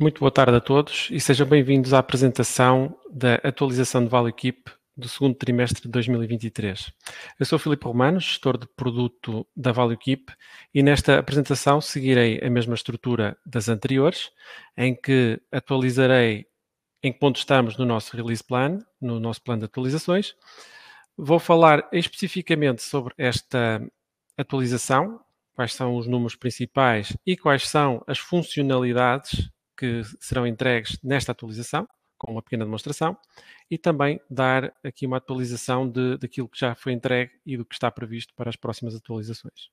Muito boa tarde a todos e sejam bem-vindos à apresentação da atualização de Valeo Keep do segundo trimestre de 2023. Eu sou Filipe Romano, gestor de produto da Valeo Keep, e nesta apresentação seguirei a mesma estrutura das anteriores, em que atualizarei em que ponto estamos no nosso release plan, no nosso plano de atualizações. Vou falar especificamente sobre esta atualização, quais são os números principais e quais são as funcionalidades que serão entregues nesta atualização, com uma pequena demonstração, e também dar aqui uma atualização de, daquilo que já foi entregue e do que está previsto para as próximas atualizações.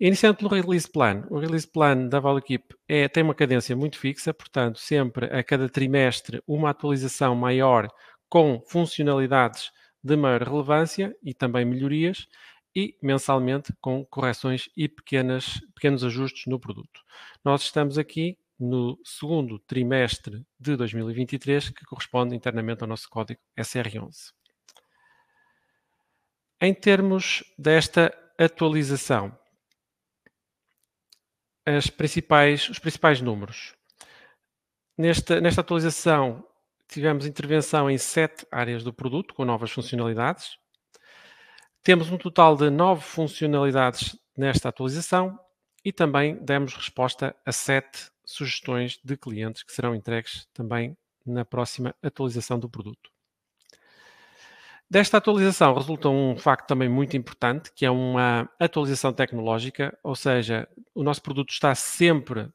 Iniciando pelo release plan, o release plan da ValUKeep é, tem uma cadência muito fixa, portanto, sempre a cada trimestre uma atualização maior com funcionalidades de maior relevância e também melhorias, e mensalmente com correções e pequenas, pequenos ajustes no produto. Nós estamos aqui no segundo trimestre de 2023, que corresponde internamente ao nosso código SR11. Em termos desta atualização, principais, os principais números. Nesta, nesta atualização, tivemos intervenção em sete áreas do produto, com novas funcionalidades. Temos um total de nove funcionalidades nesta atualização e também demos resposta a sete sugestões de clientes que serão entregues também na próxima atualização do produto. Desta atualização resulta um facto também muito importante, que é uma atualização tecnológica, ou seja, o nosso produto está sempre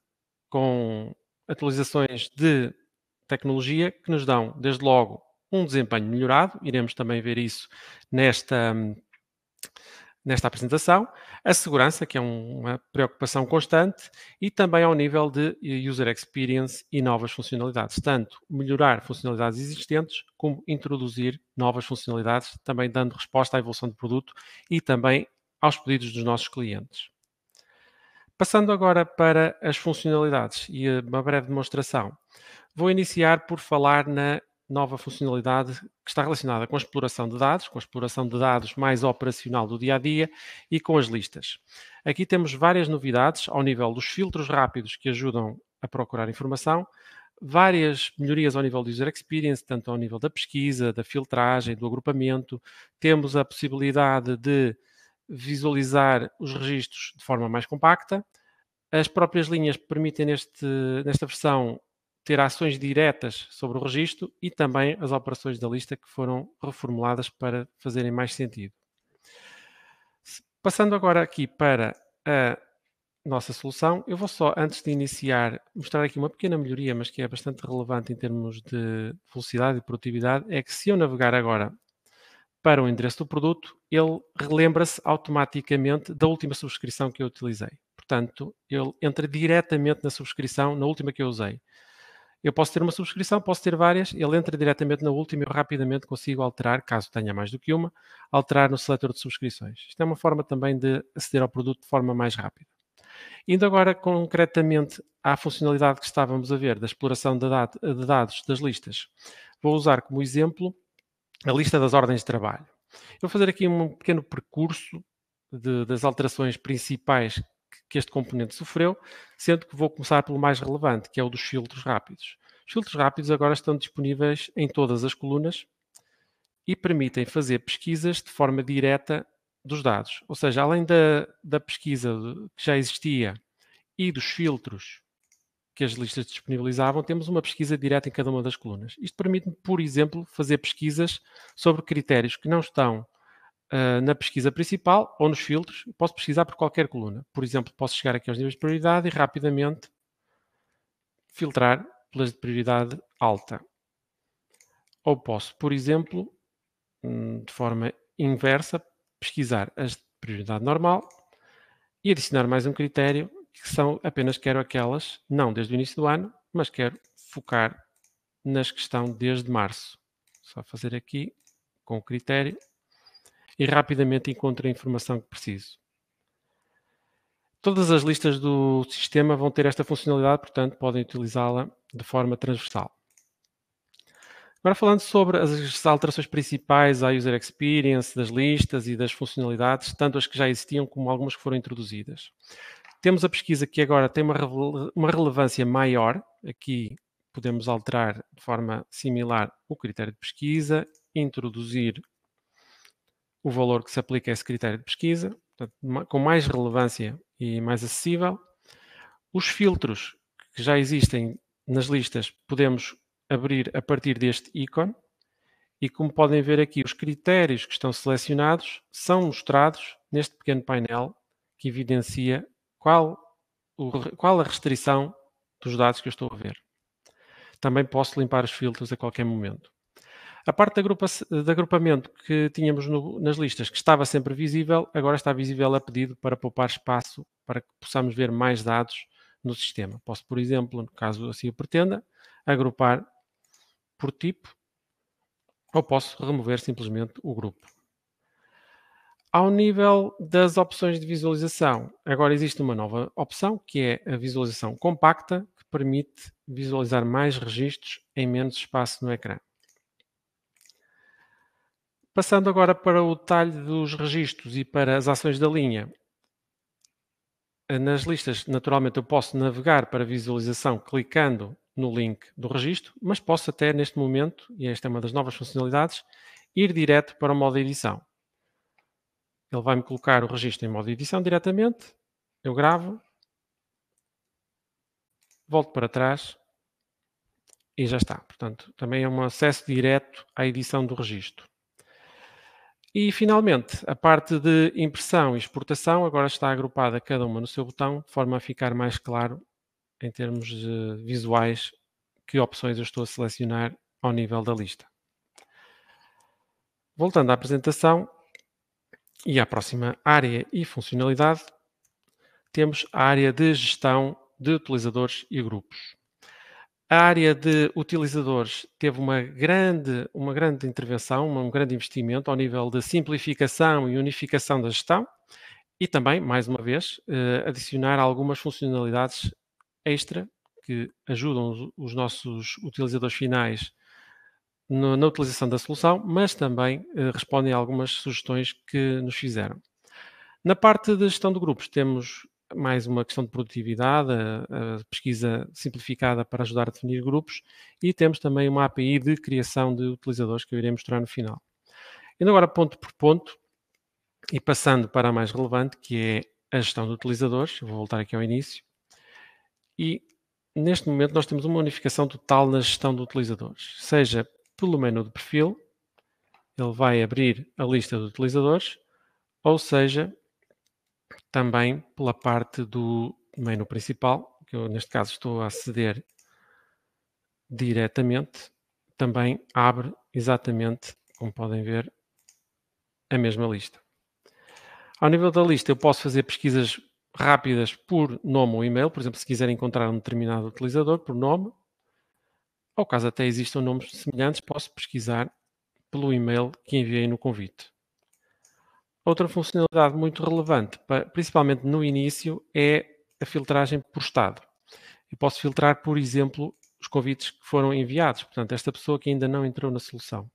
com atualizações de tecnologia que nos dão, desde logo, um desempenho melhorado, iremos também ver isso nesta nesta apresentação, a segurança, que é uma preocupação constante, e também ao nível de user experience e novas funcionalidades, tanto melhorar funcionalidades existentes como introduzir novas funcionalidades, também dando resposta à evolução do produto e também aos pedidos dos nossos clientes. Passando agora para as funcionalidades e uma breve demonstração, vou iniciar por falar na nova funcionalidade que está relacionada com a exploração de dados, com a exploração de dados mais operacional do dia a dia e com as listas. Aqui temos várias novidades ao nível dos filtros rápidos que ajudam a procurar informação, várias melhorias ao nível do user experience, tanto ao nível da pesquisa, da filtragem, do agrupamento. Temos a possibilidade de visualizar os registros de forma mais compacta. As próprias linhas permitem neste, nesta versão ter ações diretas sobre o registro e também as operações da lista que foram reformuladas para fazerem mais sentido. Passando agora aqui para a nossa solução, eu vou só, antes de iniciar, mostrar aqui uma pequena melhoria, mas que é bastante relevante em termos de velocidade e produtividade, é que se eu navegar agora para o endereço do produto, ele relembra-se automaticamente da última subscrição que eu utilizei. Portanto, ele entra diretamente na subscrição, na última que eu usei. Eu posso ter uma subscrição, posso ter várias, ele entra diretamente na última e eu rapidamente consigo alterar, caso tenha mais do que uma, alterar no seletor de subscrições. Isto é uma forma também de aceder ao produto de forma mais rápida. Indo agora concretamente à funcionalidade que estávamos a ver da exploração de, de dados das listas, vou usar como exemplo a lista das ordens de trabalho. Eu vou fazer aqui um pequeno percurso de, das alterações principais que este componente sofreu, sendo que vou começar pelo mais relevante, que é o dos filtros rápidos. Os filtros rápidos agora estão disponíveis em todas as colunas e permitem fazer pesquisas de forma direta dos dados. Ou seja, além da, da pesquisa que já existia e dos filtros que as listas disponibilizavam, temos uma pesquisa direta em cada uma das colunas. Isto permite, por exemplo, fazer pesquisas sobre critérios que não estão ah, na pesquisa principal ou nos filtros, posso pesquisar por qualquer coluna. Por exemplo, posso chegar aqui aos níveis de prioridade e rapidamente filtrar pelas de prioridade alta. Ou posso, por exemplo, hum, de forma inversa, pesquisar as de prioridade normal e adicionar mais um critério que são apenas quero aquelas, não desde o início do ano, mas quero focar nas que estão desde março. Só fazer aqui com o critério e rapidamente encontro a informação que preciso. Todas as listas do sistema vão ter esta funcionalidade, portanto, podem utilizá-la de forma transversal. Agora, falando sobre as alterações principais à user experience das listas e das funcionalidades, tanto as que já existiam como algumas que foram introduzidas. Temos a pesquisa que agora tem uma, uma relevância maior, aqui podemos alterar de forma similar o critério de pesquisa, introduzir o valor que se aplica a esse critério de pesquisa, portanto, com mais relevância e mais acessível. Os filtros que já existem nas listas podemos abrir a partir deste ícone. E como podem ver aqui, os critérios que estão selecionados são mostrados neste pequeno painel que evidencia qual, o, qual a restrição dos dados que eu estou a ver. Também posso limpar os filtros a qualquer momento. A parte de, agrupa de agrupamento que tínhamos no, nas listas, que estava sempre visível, agora está visível a pedido para poupar espaço para que possamos ver mais dados no sistema. Posso, por exemplo, no caso assim o pretenda, agrupar por tipo ou posso remover simplesmente o grupo. Ao nível das opções de visualização, agora existe uma nova opção que é a visualização compacta, que permite visualizar mais registros em menos espaço no ecrã. Passando agora para o detalhe dos registros e para as ações da linha. Nas listas, naturalmente, eu posso navegar para visualização clicando no link do registro, mas posso até neste momento, e esta é uma das novas funcionalidades, ir direto para o modo edição. Ele vai-me colocar o registro em modo edição diretamente, eu gravo, volto para trás e já está. Portanto, também é um acesso direto à edição do registro. E, finalmente, a parte de impressão e exportação agora está agrupada cada uma no seu botão, de forma a ficar mais claro em termos eh, visuais que opções eu estou a selecionar ao nível da lista. Voltando à apresentação e à próxima área e funcionalidade, temos a área de gestão de utilizadores e grupos. A área de utilizadores teve uma grande, uma grande intervenção, um grande investimento ao nível de simplificação e unificação da gestão e também, mais uma vez, eh, adicionar algumas funcionalidades extra que ajudam os nossos utilizadores finais na utilização da solução, mas também eh, respondem a algumas sugestões que nos fizeram. Na parte de gestão de grupos, temos mais uma questão de produtividade, a, a, pesquisa simplificada para ajudar a definir grupos e temos também uma API de criação de utilizadores que eu irei mostrar no final. Indo agora ponto por ponto e passando para a mais relevante, que é a gestão de utilizadores, vou voltar aqui ao início, e neste momento nós temos uma unificação total na gestão de utilizadores, seja pelo menu de perfil, ele vai abrir a lista de utilizadores, ou seja, também pela parte do menu principal, que eu neste caso estou a aceder diretamente, também abre exatamente, como podem ver, a mesma lista. Ao nível da lista, eu posso fazer pesquisas rápidas por nome ou e-mail, por exemplo, se quiser encontrar um determinado utilizador por nome, ou caso até existam nomes semelhantes, posso pesquisar pelo e-mail que enviei no convite. Outra funcionalidade muito relevante, principalmente no início, é a filtragem por estado. Eu posso filtrar, por exemplo, os convites que foram enviados, portanto, esta pessoa que ainda não entrou na solução.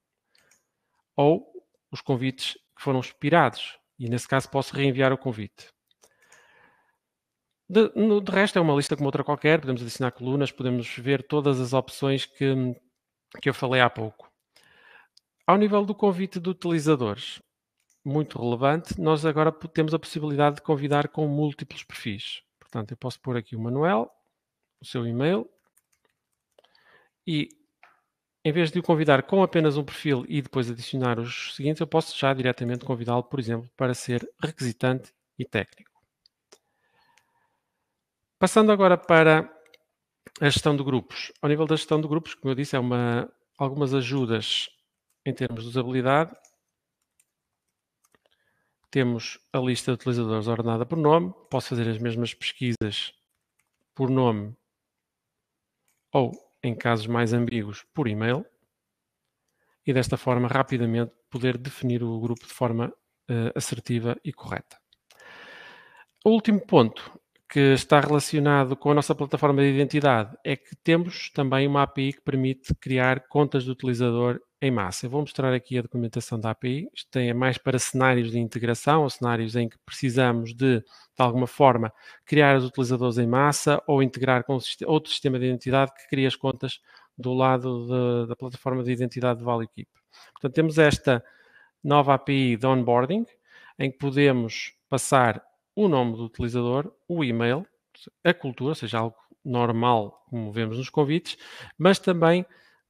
Ou os convites que foram expirados, e nesse caso posso reenviar o convite. De, no, de resto, é uma lista como outra qualquer, podemos adicionar colunas, podemos ver todas as opções que, que eu falei há pouco. Ao nível do convite de utilizadores, muito relevante, nós agora temos a possibilidade de convidar com múltiplos perfis. Portanto, eu posso pôr aqui o Manuel, o seu e-mail, e em vez de o convidar com apenas um perfil e depois adicionar os seguintes, eu posso já diretamente convidá-lo, por exemplo, para ser requisitante e técnico. Passando agora para a gestão de grupos. Ao nível da gestão de grupos, como eu disse, é uma, algumas ajudas em termos de usabilidade temos a lista de utilizadores ordenada por nome. Posso fazer as mesmas pesquisas por nome ou, em casos mais ambíguos, por e-mail. E desta forma, rapidamente, poder definir o grupo de forma uh, assertiva e correta. O último ponto que está relacionado com a nossa plataforma de identidade é que temos também uma API que permite criar contas de utilizador em massa. Eu vou mostrar aqui a documentação da API. Isto é mais para cenários de integração, ou cenários em que precisamos de, de alguma forma, criar os utilizadores em massa ou integrar com outro sistema de identidade que cria as contas do lado de, da plataforma de identidade de Equip. Portanto, temos esta nova API de onboarding, em que podemos passar o nome do utilizador, o e-mail, a cultura, ou seja, algo normal, como vemos nos convites, mas também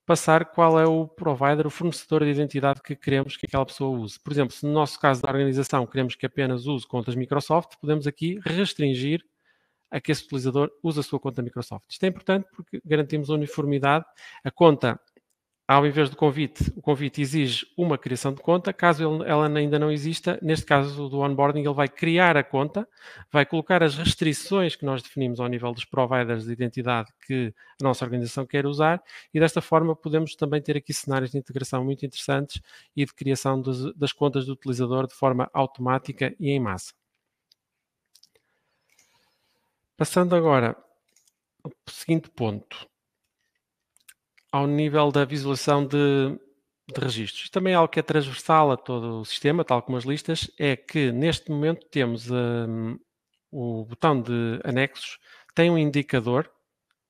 passar qual é o provider, o fornecedor de identidade que queremos que aquela pessoa use. Por exemplo, se no nosso caso da organização queremos que apenas use contas Microsoft, podemos aqui restringir a que esse utilizador use a sua conta Microsoft. Isto é importante porque garantimos a uniformidade. A conta ao invés do convite, o convite exige uma criação de conta. Caso ela ainda não exista, neste caso do onboarding, ele vai criar a conta, vai colocar as restrições que nós definimos ao nível dos providers de identidade que a nossa organização quer usar e desta forma podemos também ter aqui cenários de integração muito interessantes e de criação das, das contas do utilizador de forma automática e em massa. Passando agora ao seguinte ponto ao nível da visualização de, de registros. Também algo que é transversal a todo o sistema, tal como as listas, é que neste momento temos um, o botão de anexos, tem um indicador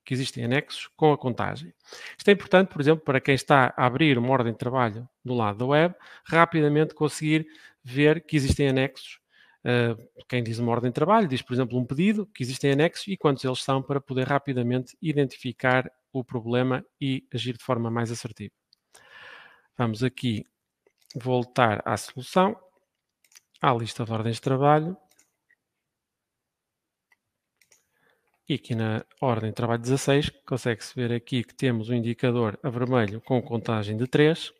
que existem anexos com a contagem. Isto é importante, por exemplo, para quem está a abrir uma ordem de trabalho do lado da web, rapidamente conseguir ver que existem anexos. Uh, quem diz uma ordem de trabalho diz, por exemplo, um pedido, que existem anexos e quantos eles são para poder rapidamente identificar o problema e agir de forma mais assertiva. Vamos aqui voltar à solução, à lista de ordens de trabalho. E aqui na ordem de trabalho 16, consegue-se ver aqui que temos o um indicador a vermelho com contagem de 3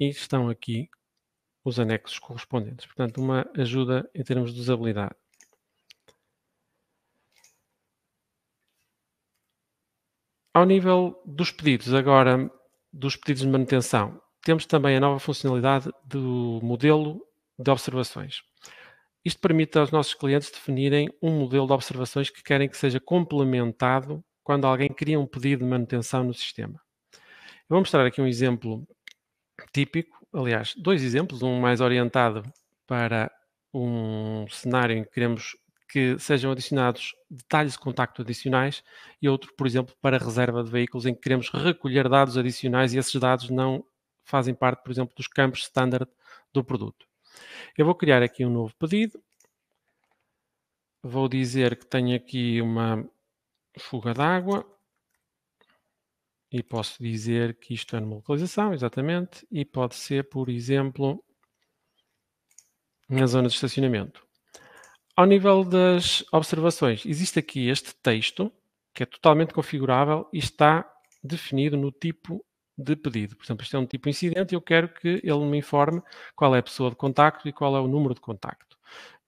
e estão aqui os anexos correspondentes. Portanto, uma ajuda em termos de usabilidade. Ao nível dos pedidos, agora dos pedidos de manutenção, temos também a nova funcionalidade do modelo de observações. Isto permite aos nossos clientes definirem um modelo de observações que querem que seja complementado quando alguém cria um pedido de manutenção no sistema. Eu vou mostrar aqui um exemplo típico, aliás, dois exemplos, um mais orientado para um cenário em que queremos que sejam adicionados detalhes de contacto adicionais e outro, por exemplo, para reserva de veículos, em que queremos recolher dados adicionais e esses dados não fazem parte, por exemplo, dos campos standard do produto. Eu vou criar aqui um novo pedido. Vou dizer que tenho aqui uma fuga d'água e posso dizer que isto é numa localização, exatamente, e pode ser, por exemplo, na zona de estacionamento. Ao nível das observações, existe aqui este texto que é totalmente configurável e está definido no tipo de pedido. Por exemplo, isto é um tipo incidente e eu quero que ele me informe qual é a pessoa de contacto e qual é o número de contacto.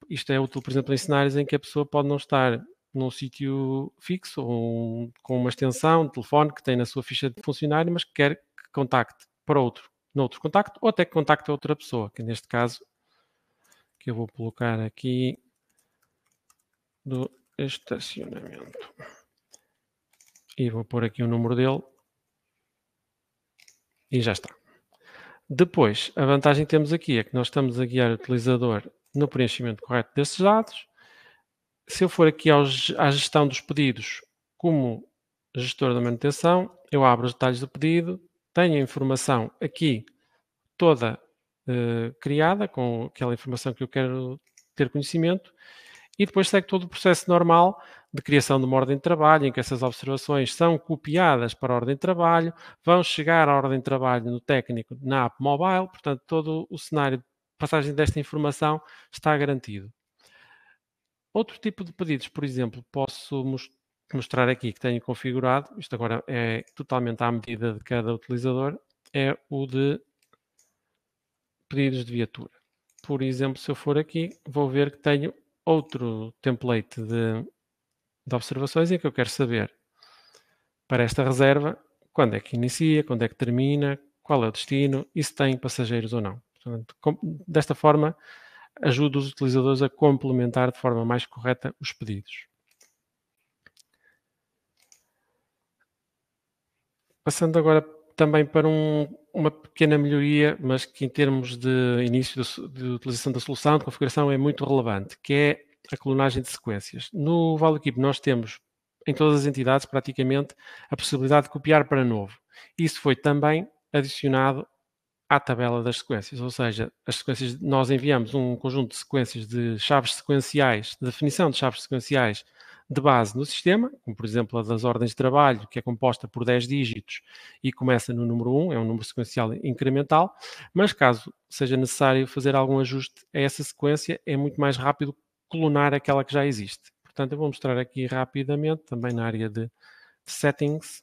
Isto é útil, por exemplo, em cenários em que a pessoa pode não estar num sítio fixo ou com uma extensão, de telefone que tem na sua ficha de funcionário, mas que quer que contacte para outro, noutro contacto, ou até que contacte outra pessoa, que neste caso, que eu vou colocar aqui do estacionamento. E vou pôr aqui o número dele. E já está. Depois, a vantagem que temos aqui é que nós estamos a guiar o utilizador no preenchimento correto desses dados. Se eu for aqui aos, à gestão dos pedidos, como gestor da manutenção, eu abro os detalhes do pedido, tenho a informação aqui toda eh, criada, com aquela informação que eu quero ter conhecimento, e depois segue todo o processo normal de criação de uma ordem de trabalho, em que essas observações são copiadas para a ordem de trabalho, vão chegar à ordem de trabalho no técnico na app mobile, portanto, todo o cenário de passagem desta informação está garantido. Outro tipo de pedidos, por exemplo, posso mostrar aqui que tenho configurado, isto agora é totalmente à medida de cada utilizador, é o de pedidos de viatura. Por exemplo, se eu for aqui, vou ver que tenho outro template de, de observações em é que eu quero saber para esta reserva quando é que inicia, quando é que termina, qual é o destino e se tem passageiros ou não. Portanto, desta forma, ajuda os utilizadores a complementar de forma mais correta os pedidos. Passando agora também para um, uma pequena melhoria, mas que em termos de início de, de, utilização da solução, de configuração, é muito relevante, que é a clonagem de sequências. No ValEquipe nós temos, em todas as entidades praticamente, a possibilidade de copiar para novo. Isso foi também adicionado à tabela das sequências, ou seja, as sequências nós enviamos um conjunto de sequências de chaves sequenciais, de definição de chaves sequenciais de base no sistema, como por exemplo a das ordens de trabalho, que é composta por 10 dígitos e começa no número 1, é um número sequencial incremental, mas caso seja necessário fazer algum ajuste a essa sequência, é muito mais rápido clonar aquela que já existe. Portanto, eu vou mostrar aqui rapidamente, também na área de settings.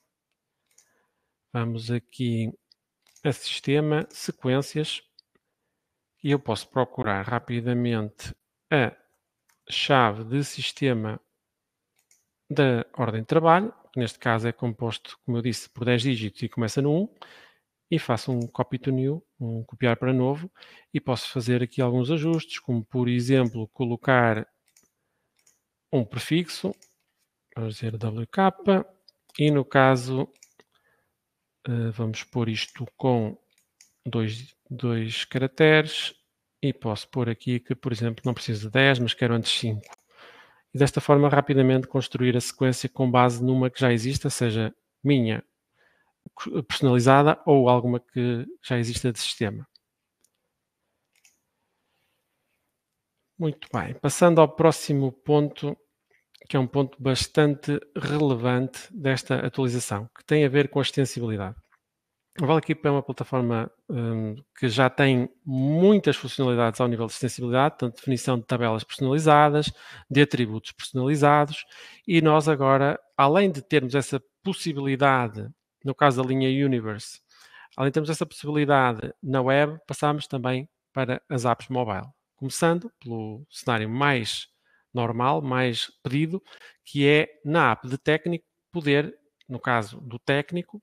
Vamos aqui a sistema, sequências, e eu posso procurar rapidamente a chave de sistema da ordem de trabalho, que neste caso é composto, como eu disse, por 10 dígitos e começa no 1, e faço um copy to new, um copiar para novo, e posso fazer aqui alguns ajustes, como por exemplo colocar um prefixo, vamos dizer WK, e no caso eh, vamos pôr isto com dois, dois caracteres, e posso pôr aqui que, por exemplo, não preciso de 10, mas quero antes 5 e desta forma rapidamente construir a sequência com base numa que já exista, seja minha, personalizada ou alguma que já exista de sistema. Muito bem, passando ao próximo ponto, que é um ponto bastante relevante desta atualização, que tem a ver com a extensibilidade. Vale ValeKeep é uma plataforma um, que já tem muitas funcionalidades ao nível de extensibilidade, tanto definição de tabelas personalizadas, de atributos personalizados, e nós agora, além de termos essa possibilidade, no caso da linha Universe, além de termos essa possibilidade na web, passamos também para as apps mobile. Começando pelo cenário mais normal, mais pedido, que é na app de técnico poder, no caso do técnico,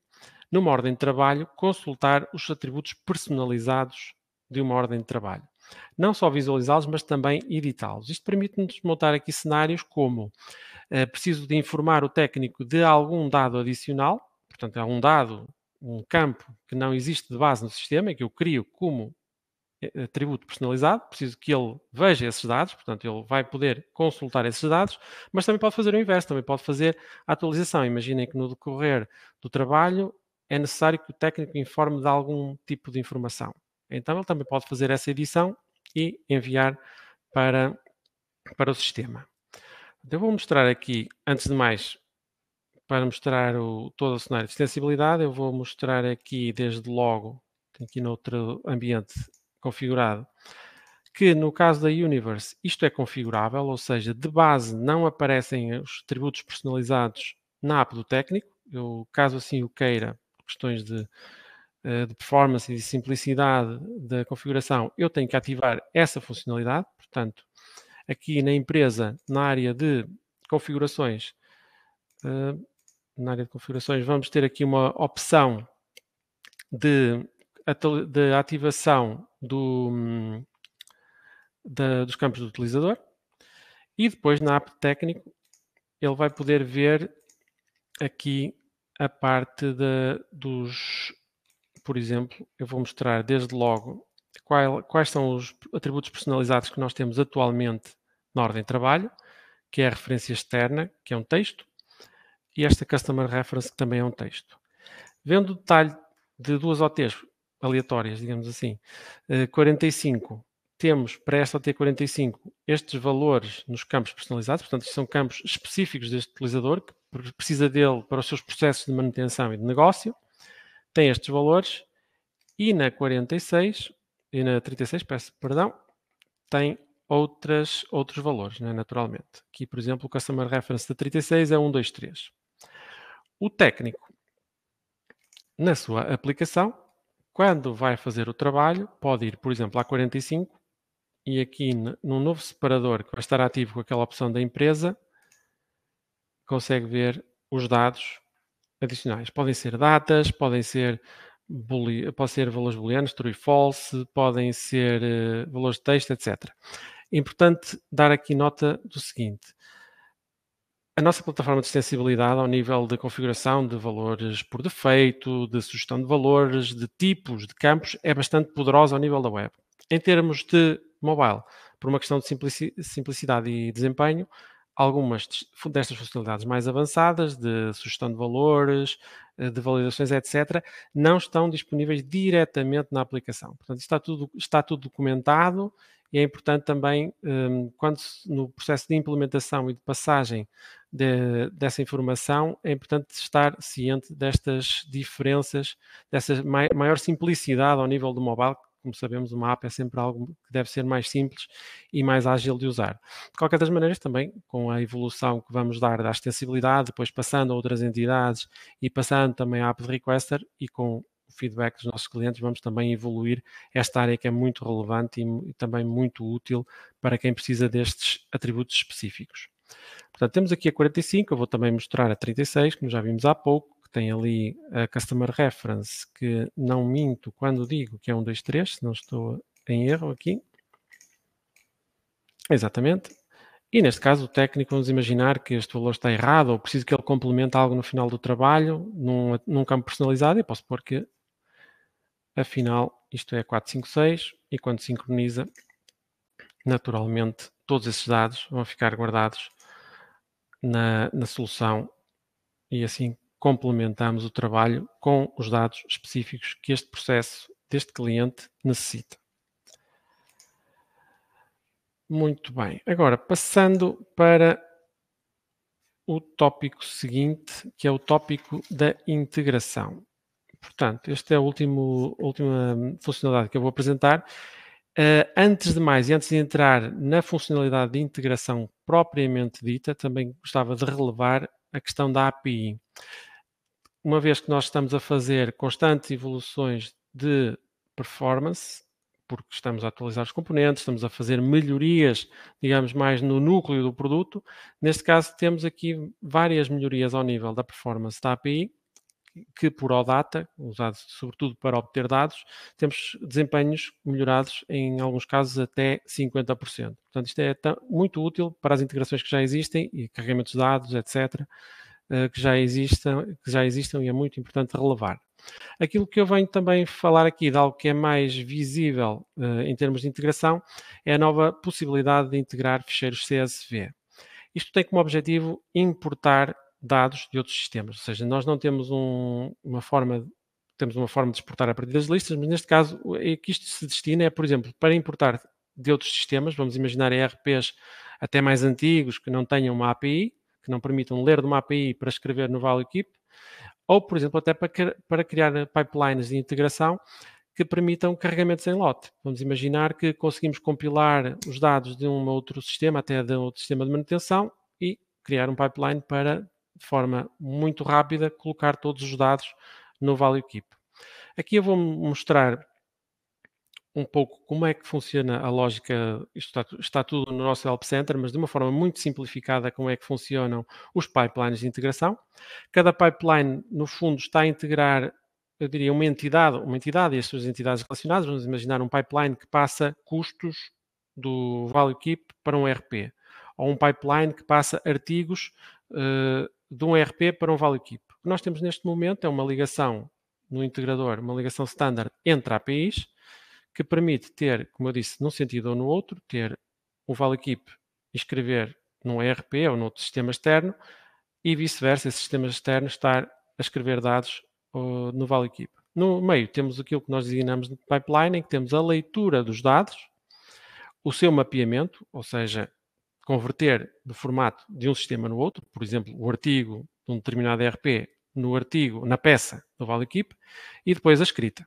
numa ordem de trabalho, consultar os atributos personalizados de uma ordem de trabalho. Não só visualizá-los, mas também editá-los. Isto permite-nos montar aqui cenários como eh, preciso de informar o técnico de algum dado adicional, portanto, é um dado, um campo que não existe de base no sistema, que eu crio como eh, atributo personalizado, preciso que ele veja esses dados, portanto, ele vai poder consultar esses dados, mas também pode fazer o inverso, também pode fazer a atualização. Imaginem que no decorrer do trabalho é necessário que o técnico informe de algum tipo de informação. Então, ele também pode fazer essa edição e enviar para, para o sistema. Então, eu vou mostrar aqui, antes de mais, para mostrar o, todo o cenário de extensibilidade, eu vou mostrar aqui, desde logo, aqui noutro ambiente configurado, que no caso da Universe isto é configurável, ou seja, de base não aparecem os atributos personalizados na app do técnico. Eu, caso assim o queira, questões de, eh, de performance e de simplicidade da configuração, eu tenho que ativar essa funcionalidade. Portanto, aqui na empresa, na área de configurações, eh, na área de configurações, vamos ter aqui uma opção de, de ativação do, de, dos campos do utilizador. E depois, na app técnico, ele vai poder ver aqui a parte de, dos, por exemplo, eu vou mostrar desde logo qual, quais são os atributos personalizados que nós temos atualmente na ordem de trabalho, que é a referência externa, que é um texto, e esta Customer Reference, que também é um texto. Vendo o detalhe de duas OTs aleatórias, digamos assim, 45 eh, temos para esta T45 estes valores nos campos personalizados, portanto, são campos específicos deste utilizador, que precisa dele para os seus processos de manutenção e de negócio, tem estes valores, e na 46, e na 36, peço perdão, tem outras, outros valores, né, naturalmente. Aqui, por exemplo, o Customer Reference da 36 é 1, 2, 3. O técnico, na sua aplicação, quando vai fazer o trabalho, pode ir, por exemplo, à 45 e aqui num novo separador que vai estar ativo com aquela opção da empresa, consegue ver os dados adicionais. Podem ser datas, podem ser, pode ser valores booleanos, true e false, podem ser uh, valores de texto, etc. É importante dar aqui nota do seguinte. A nossa plataforma de extensibilidade ao nível de configuração de valores por defeito, de sugestão de valores, de tipos, de campos, é bastante poderosa ao nível da web. Em termos de mobile. Por uma questão de simplicidade e desempenho, algumas destas funcionalidades mais avançadas, de sugestão de valores, eh, de validações, etc., não estão disponíveis diretamente na aplicação. Portanto, está tudo, está tudo documentado e é importante também, ehm, quando no processo de implementação e de passagem de, dessa informação, é importante estar ciente destas diferenças, dessa maior simplicidade ao nível do mobile como sabemos, uma app é sempre algo que deve ser mais simples e mais ágil de usar. De qualquer das maneiras, também com a evolução que vamos dar da extensibilidade, depois passando a outras entidades e passando também à app de requester e com o feedback dos nossos clientes, vamos também evoluir esta área que é muito relevante e, e também muito útil para quem precisa destes atributos específicos. Portanto, temos aqui a 45, eu vou também mostrar a 36, como já vimos há pouco, que tem ali a Customer Reference, que não minto quando digo que é 3, se não estou em erro aqui. Exatamente. E neste caso, o técnico, vamos imaginar que este valor está errado, ou preciso que ele complemente algo no final do trabalho, num, num campo personalizado, e posso pôr que, afinal, isto é 456, e quando sincroniza, naturalmente, todos esses dados vão ficar guardados na, na solução, e assim complementamos o trabalho com os dados específicos que este processo deste cliente necessita. Muito bem. Agora, passando para o tópico seguinte, que é o tópico da integração. Portanto, esta é a última, última funcionalidade que eu vou apresentar. Uh, antes de mais, e antes de entrar na funcionalidade de integração propriamente dita, também gostava de relevar a questão da API uma vez que nós estamos a fazer constantes evoluções de performance, porque estamos a atualizar os componentes, estamos a fazer melhorias, digamos, mais no núcleo do produto. Neste caso, temos aqui várias melhorias ao nível da performance da API, que por OData, usados sobretudo para obter dados, temos desempenhos melhorados, em alguns casos até 50%. Portanto, isto é muito útil para as integrações que já existem e carregamentos de dados, etc. Eh, que já, existam, que já existam e é muito importante relevar. Aquilo que eu venho também falar aqui de algo que é mais visível eh, em termos de integração é a nova possibilidade de integrar ficheiros CSV. Isto tem como objetivo importar dados de outros sistemas, ou seja, nós não temos um, uma forma temos uma forma de exportar a partir das listas, mas neste caso o é que isto se destina é, por exemplo, para importar de outros sistemas, vamos imaginar ERPs até mais antigos que não tenham uma API, que não permitam ler de uma API para escrever no Value Keep, ou, por exemplo, até para, para criar pipelines de integração que permitam carregamentos em lote. Vamos imaginar que conseguimos compilar os dados de um outro sistema, até de outro sistema de manutenção, e criar um pipeline para, de forma muito rápida, colocar todos os dados no Value Keep. Aqui eu vou mostrar um é. pouco como é que funciona a lógica, isto está, está, tudo no nosso Help Center, mas de uma forma muito simplificada, como é que funcionam os pipelines de integração. Cada pipeline, no fundo, está a integrar, eu diria, uma entidade, uma entidade e as suas entidades relacionadas. Vamos imaginar um pipeline que passa custos do Value Keep para um RP, ou um pipeline que passa artigos uh, de um RP para um Value Keep. O que nós temos neste momento é uma ligação no integrador, uma ligação standard entre APIs, que permite ter, como eu disse, num sentido ou no outro, ter o vale equipe escrever num ERP ou num outro sistema externo e vice-versa, esse sistema externo estar a escrever dados uh, no vale equipe. No meio temos aquilo que nós designamos de pipeline, em que temos a leitura dos dados, o seu mapeamento, ou seja, converter do formato de um sistema no outro, por exemplo, o artigo de um determinado ERP no artigo, na peça do Vale Equipe, e depois a escrita.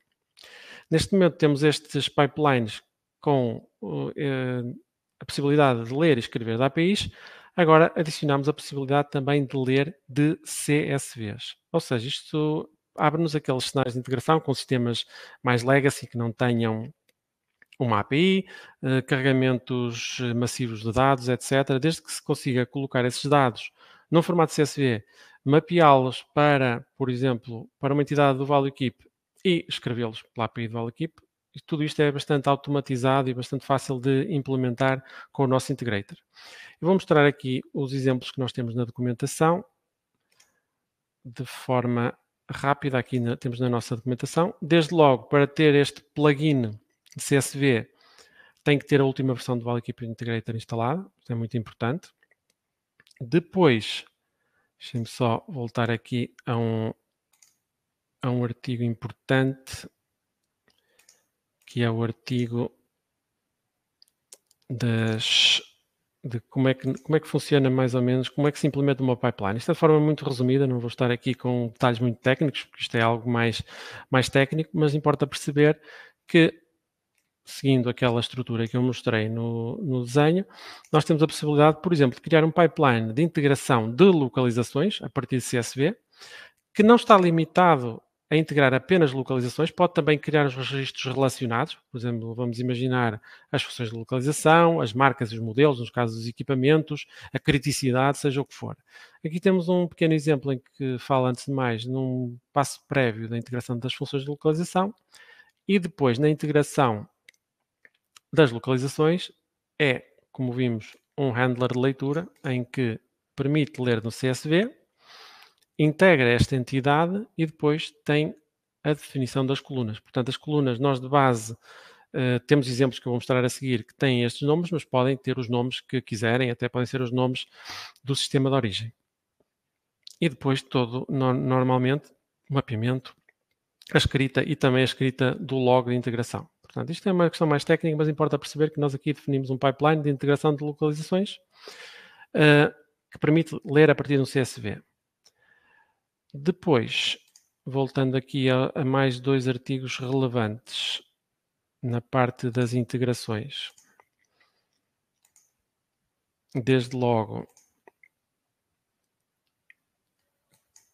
Neste momento temos estes pipelines com uh, a possibilidade de ler e escrever de APIs, agora adicionamos a possibilidade também de ler de CSVs. Ou seja, isto abre-nos aqueles cenários de integração com sistemas mais legacy que não tenham uma API, uh, eh, carregamentos eh, massivos de dados, etc. Desde que se consiga colocar esses dados num formato CSV, mapeá-los para, por exemplo, para uma entidade do Value Keep e escrevê-los lá para a Idol Equipe. E tudo isto é bastante automatizado e bastante fácil de implementar com o nosso integrator. Eu vou mostrar aqui os exemplos que nós temos na documentação de forma rápida aqui na, temos na nossa documentação. Desde logo, para ter este plugin de CSV, tem que ter a última versão do equipe Integrator instalada, isso é muito importante. Depois, deixem-me só voltar aqui a um a um artigo importante, que é o artigo das, de como é, que, como é que funciona mais ou menos, como é que se implementa uma pipeline. Isto é de forma muito resumida, não vou estar aqui com detalhes muito técnicos, porque isto é algo mais, mais técnico, mas importa perceber que seguindo aquela estrutura que eu mostrei no, no, desenho, nós temos a possibilidade, por exemplo, de criar um pipeline de integração de localizações a partir de CSV, que não está limitado a integrar apenas localizações, pode também criar os registros relacionados, por exemplo, vamos imaginar as funções de localização, as marcas e os modelos, nos casos dos equipamentos, a criticidade, seja o que for. Aqui temos um pequeno exemplo em que fala, antes de mais, num passo prévio da integração das funções de localização e depois na integração das localizações é, como vimos, um handler de leitura em que permite ler no CSV integra esta entidade e depois tem a definição das colunas. Portanto, as colunas, nós de base uh, temos exemplos que eu vou mostrar a seguir que têm estes nomes, mas podem ter os nomes que quiserem, até podem ser os nomes do sistema de origem. E depois todo, no, normalmente, o mapeamento, a escrita e também a escrita do log de integração. Portanto, isto é uma questão mais técnica, mas importa perceber que nós aqui definimos um pipeline de integração de localizações uh, que permite ler a partir de um CSV. Depois, voltando aqui a, a mais dois artigos relevantes na parte das integrações. Desde logo,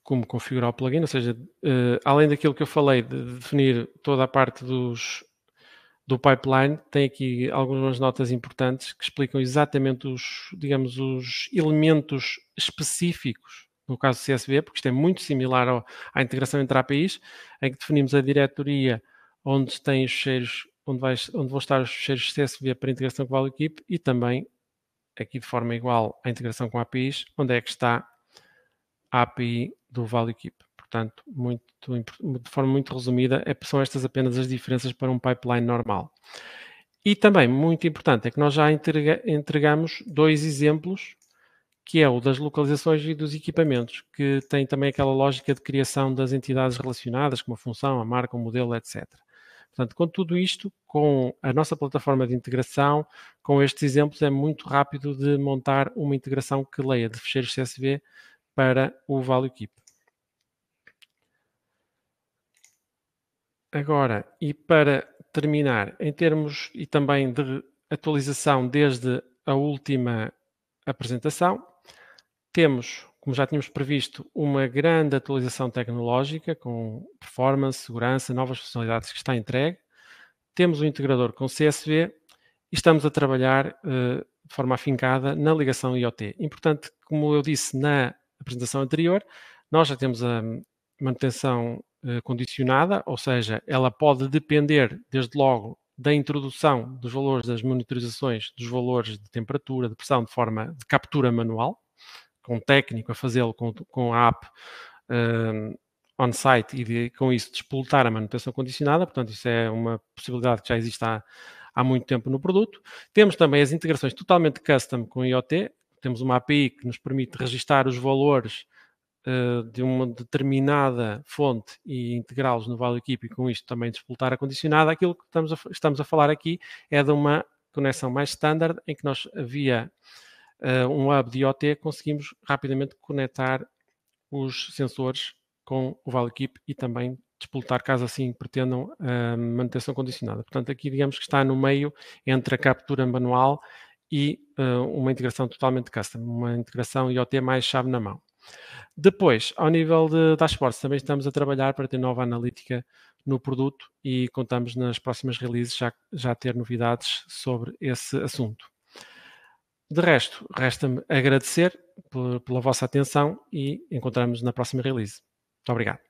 como configurar o plugin, ou seja, uh, além daquilo que eu falei de definir toda a parte dos, do pipeline, tem aqui algumas notas importantes que explicam exatamente os, digamos, os elementos específicos no caso do CSV, porque isto é muito similar ao, à integração entre APIs, em que definimos a diretoria onde tem os cheiros, onde, vais, onde vão estar os cheiros CSV para integração com a equipe e também, aqui de forma igual à integração com APIs, onde é que está a API do Value Keep. Portanto, muito, de forma muito resumida, é, são estas apenas as diferenças para um pipeline normal. E também, muito importante, é que nós já entregamos dois exemplos que é o das localizações e dos equipamentos, que tem também aquela lógica de criação das entidades relacionadas, como a função, a marca, o modelo, etc. Portanto, com tudo isto, com a nossa plataforma de integração, com estes exemplos, é muito rápido de montar uma integração que leia de fecheiros CSV para o ValueKeep. Agora, e para terminar, em termos e também de atualização desde a última apresentação, temos, como já tínhamos previsto, uma grande atualização tecnológica com performance, segurança, novas funcionalidades que está entregue. Temos um integrador com CSV e estamos a trabalhar uh, de forma afincada na ligação IoT. Importante, como eu disse na apresentação anterior, nós já temos a manutenção uh, condicionada, ou seja, ela pode depender, desde logo, da introdução dos valores das monitorizações, dos valores de temperatura, de pressão, de forma de captura manual, com um técnico a fazê-lo com, com a app uh, on-site e de, com isso despoltar a manutenção condicionada, portanto, isso é uma possibilidade que já existe há, há muito tempo no produto. Temos também as integrações totalmente custom com IoT, temos uma API que nos permite registar os valores hum, de uma determinada fonte e integrá-los no Vale Equipe e com isto também disputar a condicionada. Aquilo que estamos a, estamos a falar aqui é de uma conexão mais standard em que nós via uh, um hub de IoT, conseguimos rapidamente conectar os sensores com o Vale Keep e também disputar, caso assim pretendam, a eh, manutenção condicionada. Portanto, aqui digamos que está no meio entre a captura manual e uh, uma integração totalmente custom, uma integração IoT mais chave na mão. Depois, ao nível de dashboards, também estamos a trabalhar para ter nova analítica no produto e contamos nas próximas releases já, já ter novidades sobre esse assunto. De resto, resta-me agradecer pela vossa atenção e encontramos na próxima release. Muito obrigado.